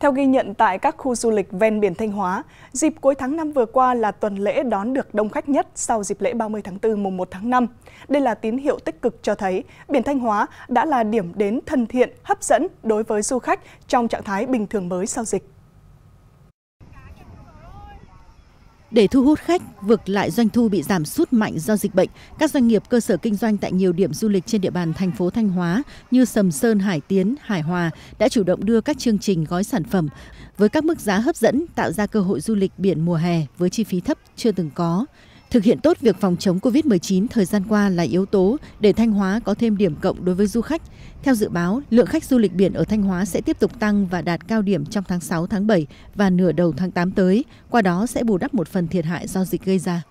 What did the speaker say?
Theo ghi nhận tại các khu du lịch ven biển Thanh Hóa, dịp cuối tháng 5 vừa qua là tuần lễ đón được đông khách nhất sau dịp lễ 30 tháng 4 mùng 1 tháng 5. Đây là tín hiệu tích cực cho thấy biển Thanh Hóa đã là điểm đến thân thiện, hấp dẫn đối với du khách trong trạng thái bình thường mới sau dịch. Để thu hút khách, vực lại doanh thu bị giảm sút mạnh do dịch bệnh, các doanh nghiệp cơ sở kinh doanh tại nhiều điểm du lịch trên địa bàn thành phố Thanh Hóa như Sầm Sơn, Hải Tiến, Hải Hòa đã chủ động đưa các chương trình gói sản phẩm với các mức giá hấp dẫn tạo ra cơ hội du lịch biển mùa hè với chi phí thấp chưa từng có. Thực hiện tốt việc phòng chống COVID-19 thời gian qua là yếu tố để Thanh Hóa có thêm điểm cộng đối với du khách. Theo dự báo, lượng khách du lịch biển ở Thanh Hóa sẽ tiếp tục tăng và đạt cao điểm trong tháng 6, tháng 7 và nửa đầu tháng 8 tới, qua đó sẽ bù đắp một phần thiệt hại do dịch gây ra.